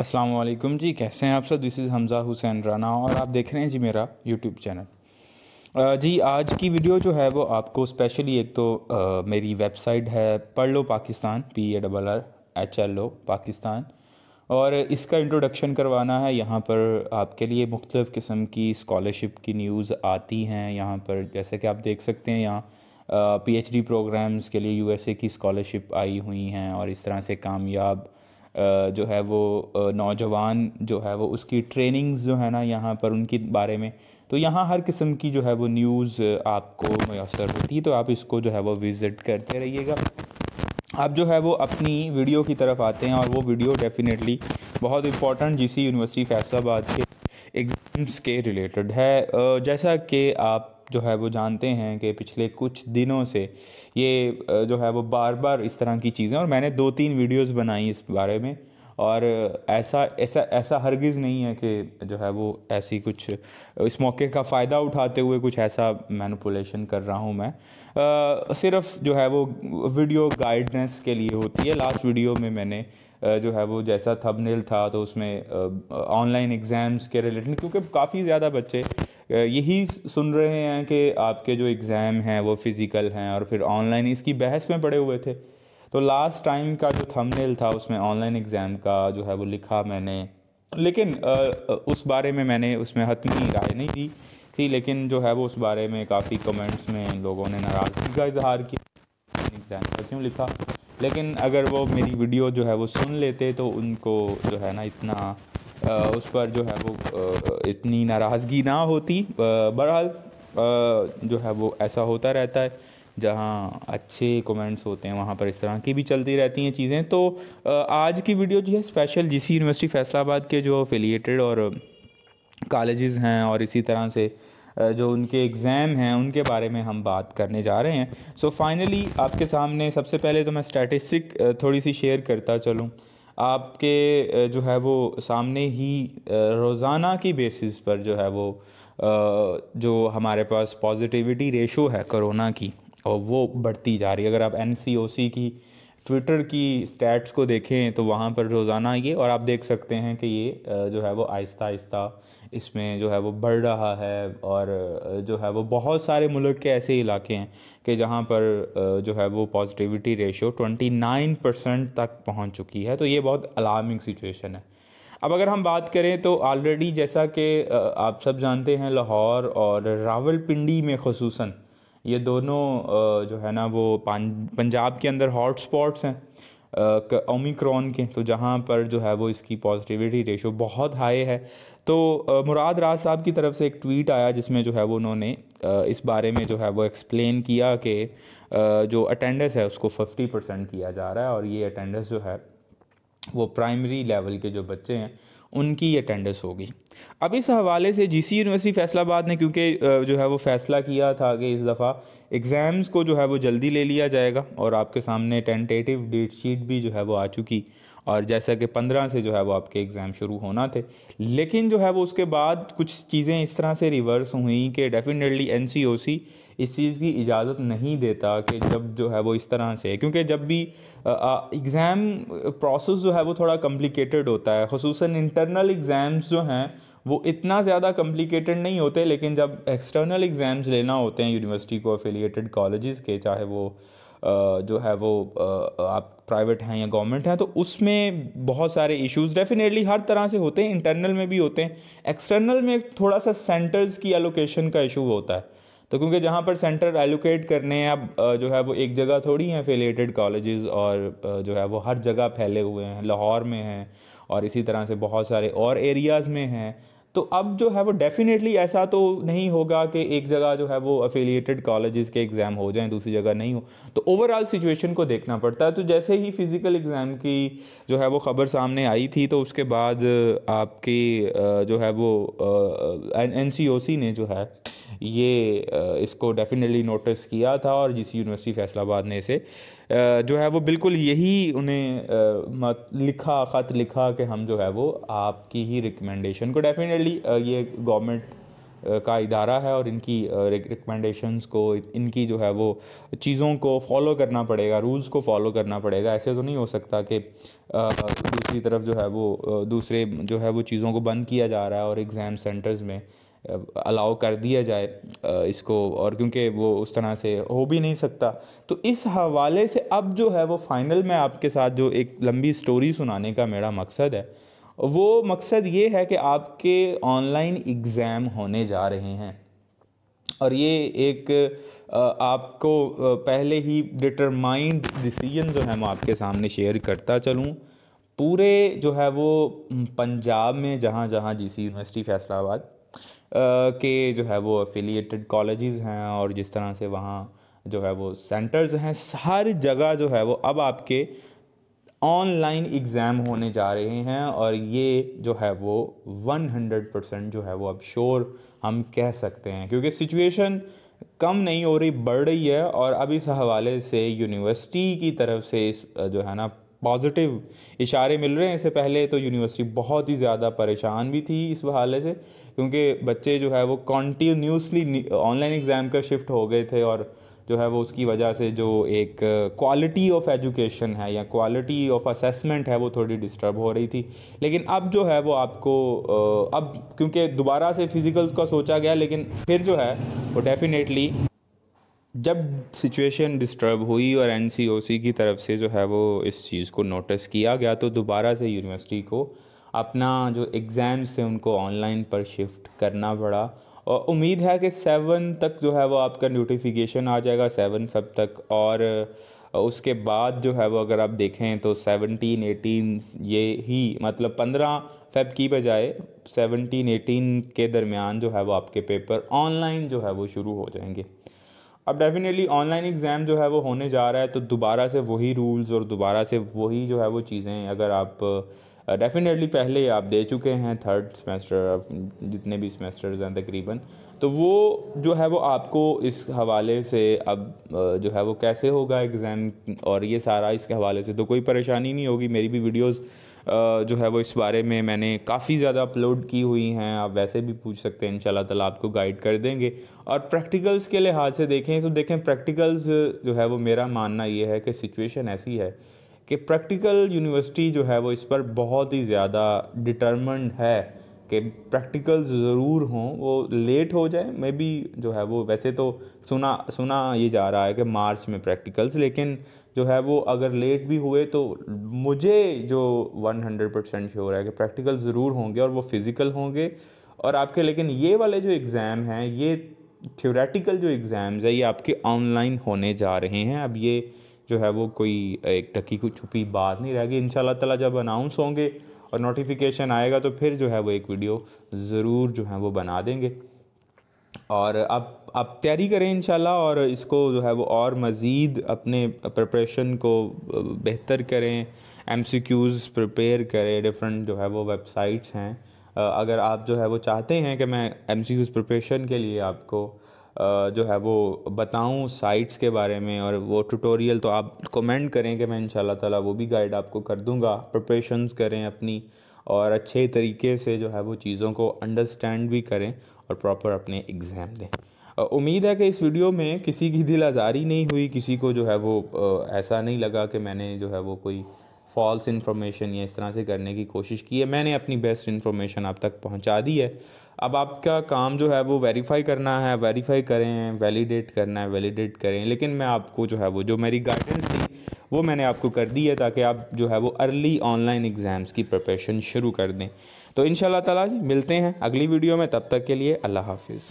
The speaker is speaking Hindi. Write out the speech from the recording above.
असलम जी कैसे हैं आप सब दिस इज़ हमज़ा हुसैन राना और आप देख रहे हैं जी मेरा यूट्यूब चैनल जी आज की वीडियो जो है वो आपको स्पेशली एक तो आ, मेरी वेबसाइट है पढ़ लो Pakistan P A double R H L O Pakistan और इसका इंट्रोडक्शन करवाना है यहाँ पर आपके लिए मुख्तफ़ किस्म की स्कॉलरशिप की न्यूज़ आती हैं यहाँ पर जैसे कि आप देख सकते हैं यहाँ पी एच डी प्रोग्राम्स के लिए यू एस ए की स्कॉलरशिप आई हुई हैं और इस तरह से कामयाब जो है वो नौजवान जो है वो उसकी ट्रेनिंग्स जो है ना यहाँ पर उनके बारे में तो यहाँ हर किस्म की जो है वो न्यूज़ आपको मैसर होती है तो आप इसको जो है वो विज़िट करते रहिएगा आप जो है वो अपनी वीडियो की तरफ आते हैं और वो वीडियो डेफिनेटली बहुत इंपॉर्टेंट जिस यूनिवर्सिटी फैसलाबाद के एग्ज़ाम्स के रिलेटेड है जैसा कि आप जो है वो जानते हैं कि पिछले कुछ दिनों से ये जो है वो बार बार इस तरह की चीज़ें और मैंने दो तीन वीडियोस बनाई इस बारे में और ऐसा ऐसा ऐसा हरगिज़ नहीं है कि जो है वो ऐसी कुछ इस मौके का फ़ायदा उठाते हुए कुछ ऐसा मैनुपुलेशन कर रहा हूँ मैं आ, सिर्फ जो है वो वीडियो गाइडनेस के लिए होती है लास्ट वीडियो में मैंने जो है वो जैसा थंबनेल था तो उसमें ऑनलाइन एग्ज़ाम्स के रिलेटेड क्योंकि काफ़ी ज़्यादा बच्चे यही सुन रहे हैं कि आपके जो एग्ज़ाम हैं वो फ़िज़िकल हैं और फिर ऑनलाइन इसकी बहस में पड़े हुए थे तो लास्ट टाइम का जो थंबनेल था उसमें ऑनलाइन एग्ज़ाम का जो है वो लिखा मैंने लेकिन उस बारे में मैंने उसमें हतमी राय नहीं दी थी लेकिन जो है वो उस बारे में काफ़ी कमेंट्स में लोगों ने नाराज़गी का इजहार किया एग्ज़ाम का क्यों लिखा लेकिन अगर वो मेरी वीडियो जो है वो सुन लेते तो उनको जो है ना इतना उस पर जो है वो इतनी नाराज़गी ना होती बहरहाल जो है वो ऐसा होता रहता है जहाँ अच्छे कमेंट्स होते हैं वहाँ पर इस तरह की भी चलती रहती हैं चीज़ें तो आज की वीडियो जो है स्पेशल जिसी यूनिवर्सिटी फैसलाबाद के जो अफिलिएटेड और कॉलेजेस हैं और इसी तरह से जो उनके एग्ज़ाम हैं उनके बारे में हम बात करने जा रहे हैं सो so फाइनली आपके सामने सबसे पहले तो मैं स्टैटिस्टिक थोड़ी सी शेयर करता चलूँ आपके जो है वो सामने ही रोज़ाना की बेसिस पर जो है वो जो हमारे पास पॉजिटिविटी रेशो है कोरोना की और वो बढ़ती जा रही है अगर आप एन की ट्विटर की स्टैट्स को देखें तो वहाँ पर रोज़ाना ये और आप देख सकते हैं कि ये जो है वो आहिस्ता आहिस्ता इसमें जो है वो बढ़ रहा है और जो है वो बहुत सारे मुल्क के ऐसे इलाके हैं कि जहाँ पर जो है वो पॉजिटिविटी रेशो 29 परसेंट तक पहुँच चुकी है तो ये बहुत अलार्मिंग सिचुएशन है अब अगर हम बात करें तो ऑलरेडी जैसा कि आप सब जानते हैं लाहौर और रावलपिंडी में खसूस ये दोनों जो है ना वो पंजाब के अंदर हॉट स्पॉट्स हैं ओमिक्रॉन के तो जहाँ पर जो है वो इसकी पॉजिटिविटी रेशो बहुत हाई है तो मुराद राज साहब की तरफ से एक ट्वीट आया जिसमें जो है वो उन्होंने इस बारे में जो है वो एक्सप्लेन किया कि जो अटेंडेंस है उसको 50 परसेंट किया जा रहा है और ये अटेंडेंस जो है वो प्राइमरी लेवल के जो बच्चे हैं उनकी ये अटेंडेंस होगी अब इस हवाले से जीसी यूनिवर्सिटी फैसलाबाद ने क्योंकि जो है वो फैसला किया था कि इस दफ़ा एग्ज़ाम्स को जो है वो जल्दी ले लिया जाएगा और आपके सामने टेंटेटिव डेट शीट भी जो है वो आ चुकी और जैसा कि पंद्रह से जो है वो आपके एग्ज़ाम शुरू होना थे लेकिन जो है वो उसके बाद कुछ चीज़ें इस तरह से रिवर्स हुई कि डेफिनेटली एन सी ओ सी इस चीज़ की इजाज़त नहीं देता कि जब जो है वो इस तरह से क्योंकि जब भी एग्ज़ाम प्रोसेस जो है वो थोड़ा कम्प्लिकेटेड होता है खसूस इंटरनल एग्ज़ाम्स जो हैं वो इतना ज़्यादा कम्प्लिकेटेड नहीं होते लेकिन जब एक्सटर्नल एग्ज़ाम्स लेना होते हैं यूनिवर्सिटी को अफिलिएटेड कॉलेजेस के चाहे वो जो है वो आप प्राइवेट हैं या गवर्नमेंट हैं तो उसमें बहुत सारे इश्यूज डेफिनेटली हर तरह से होते हैं इंटरनल में भी होते हैं एक्सटर्नल में थोड़ा सा सेंटर्स की एलोकेशन का इशू होता है तो क्योंकि जहाँ पर सेंटर एलोकेट करने हैं अब जो है वो एक जगह थोड़ी हैं एफिलेटेड कॉलेजेस और जो है वो हर जगह फैले हुए हैं लाहौर में हैं और इसी तरह से बहुत सारे और एरियाज़ में हैं तो अब जो है वो डेफिनेटली ऐसा तो नहीं होगा कि एक जगह जो है वो अफिलिएटेड कॉलेजेस के एग्ज़ाम हो जाएं दूसरी जगह नहीं हो तो ओवरऑल सिचुएशन को देखना पड़ता है तो जैसे ही फ़िज़िकल एग्ज़ाम की जो है वो ख़बर सामने आई थी तो उसके बाद आपके जो है वो एन ने जो है ये इसको डेफिनेटली नोटिस किया था और जिस यूनिवर्सिटी फैसलाबाद ने इसे जो है वो बिल्कुल यही उन्हें लिखा ख़त लिखा कि हम जो है वो आपकी ही रिकमेंडेशन को डेफिनेटली ये गवर्नमेंट का इदारा है और इनकी रिकमेंडेशंस को इनकी जो है वो चीज़ों को फॉलो करना पड़ेगा रूल्स को फॉलो करना पड़ेगा ऐसे तो नहीं हो सकता कि दूसरी तरफ जो है वो दूसरे जो है वो चीज़ों को बंद किया जा रहा है और एग्ज़ाम सेंटर्स में अलाउ कर दिया जाए इसको और क्योंकि वो उस तरह से हो भी नहीं सकता तो इस हवाले से अब जो है वो फाइनल में आपके साथ जो एक लंबी स्टोरी सुनाने का मेरा मकसद है वो मकसद ये है कि आपके ऑनलाइन एग्ज़ाम होने जा रहे हैं और ये एक आपको पहले ही डिटरमाइंड डिसीजन जो है मैं आपके सामने शेयर करता चलूँ पूरे जो है वो पंजाब में जहाँ जहाँ जिस यूनिवर्सिटी फैसलाबाद के जो है वो अफिलिएटेड कॉलेजेस हैं और जिस तरह से वहाँ जो है वो सेंटर्स हैं हर जगह जो है वो अब आपके ऑनलाइन एग्ज़ाम होने जा रहे हैं और ये जो है वो 100 परसेंट जो है वो अब श्योर हम कह सकते हैं क्योंकि सिचुएशन कम नहीं हो रही बढ़ रही है और अब इस हवाले से यूनिवर्सिटी की तरफ से इस जो है ना पॉजिटिव इशारे मिल रहे हैं इससे पहले तो यूनिवर्सिटी बहुत ही ज़्यादा परेशान भी थी इस हवाले से क्योंकि बच्चे जो है वो कॉन्टीन्यूसली ऑनलाइन एग्ज़ाम का शिफ्ट हो गए थे और जो है वो उसकी वजह से जो एक क्वालिटी ऑफ एजुकेशन है या क्वालिटी ऑफ असेसमेंट है वो थोड़ी डिस्टर्ब हो रही थी लेकिन अब जो है वो आपको अब क्योंकि दोबारा से फिज़िकल्स का सोचा गया लेकिन फिर जो है वो डेफिनेटली जब सिचुएशन डिस्टर्ब हुई और एन की तरफ से जो है वो इस चीज़ को नोटिस किया गया तो दोबारा से यूनिवर्सिटी को अपना जो एग्ज़ाम्स थे उनको ऑनलाइन पर शिफ्ट करना पड़ा और उम्मीद है कि सेवन तक जो है वो आपका नोटिफिकेशन आ जाएगा सेवन फेब तक और उसके बाद जो है वो अगर आप देखें तो सेवनटीन एटीन ये ही मतलब पंद्रह फेब की बजाय सेवनटीन एटीन के दरमियान जो है वो आपके पेपर ऑनलाइन जो है वो शुरू हो जाएंगे अब डेफिनेटली ऑनलाइन एग्ज़ाम जो है वो होने जा रहा है तो दोबारा से वही रूल्स और दोबारा से वही जो है वो चीज़ें अगर आप डेफिनेटली पहले आप दे चुके हैं थर्ड सेमेस्टर जितने भी सेमेस्टर्स हैं तकरीबन तो वो जो है वो आपको इस हवाले से अब जो है वो कैसे होगा एग्ज़ाम और ये सारा इसके हवाले से तो कोई परेशानी नहीं होगी मेरी भी वीडियोज़ जो है वो इस बारे में मैंने काफ़ी ज़्यादा अपलोड की हुई हैं आप वैसे भी पूछ सकते हैं इन ताला आपको गाइड कर देंगे और प्रैक्टिकल्स के लिहाज से देखें तो देखें प्रैक्टिकल्स जो है वो मेरा मानना ये है कि सिचुएशन ऐसी है कि प्रैक्टिकल यूनिवर्सिटी जो है वो इस पर बहुत ही ज़्यादा डिटर्मंड है कि प्रैक्टिकल्स ज़रूर हों वो लेट हो जाए मे बी जो है वो वैसे तो सुना सुना ये जा रहा है कि मार्च में प्रैक्टिकल्स लेकिन जो है वो अगर लेट भी हुए तो मुझे जो 100 परसेंट श्योर है कि प्रैक्टिकल ज़रूर होंगे और वो फिज़िकल होंगे और आपके लेकिन ये वाले जो एग्ज़ाम हैं ये थ्योरेटिकल जो एग्ज़ाम्स है ये आपके ऑनलाइन होने जा रहे हैं अब ये जो है वो कोई एक टकी को छुपी बात नहीं रहेगी इन ताला जब अनाउंस होंगे और नोटिफिकेशन आएगा तो फिर जो है वो एक वीडियो ज़रूर जो है वो बना देंगे और अब आप तैयारी करें इन और इसको जो है वो और मज़ीद अपने प्रिपरेशन को बेहतर करें एम सी क्यूज़ प्रिपेयर करें डिफरेंट जो है वो वेबसाइट्स हैं अगर आप जो है वो चाहते हैं कि मैं एम सी क्यूज़ प्रिपरेशन के लिए आपको जो है वो बताऊं साइट्स के बारे में और वो ट्यूटोरियल तो आप कमेंट करें कि मैं इन ताला वो भी गाइड आपको कर दूंगा प्रपरेशंस करें अपनी और अच्छे तरीके से जो है वो चीज़ों को अंडरस्टैंड भी करें और प्रॉपर अपने एग्ज़ाम दें उम्मीद है कि इस वीडियो में किसी की दिल आज़ारी नहीं हुई किसी को जो है वो ऐसा नहीं लगा कि मैंने जो है वो कोई फॉल्स इन्फॉर्मेशन या इस तरह से करने की कोशिश की है मैंने अपनी बेस्ट इन्फॉर्मेशन आप तक पहुंचा दी है अब आपका काम जो है वो वेरीफाई करना है वेरीफाई करें वैलिडेट करना है वैलिडेट करें लेकिन मैं आपको जो है वो जो मेरी गाइडेंस थी वो मैंने आपको कर दी है ताकि आप जो है वो अर्ली ऑनलाइन एग्ज़ाम्स की प्रपेशन शुरू कर दें तो इन ताला जी मिलते हैं अगली वीडियो में तब तक के लिए अल्लाह हाफिज़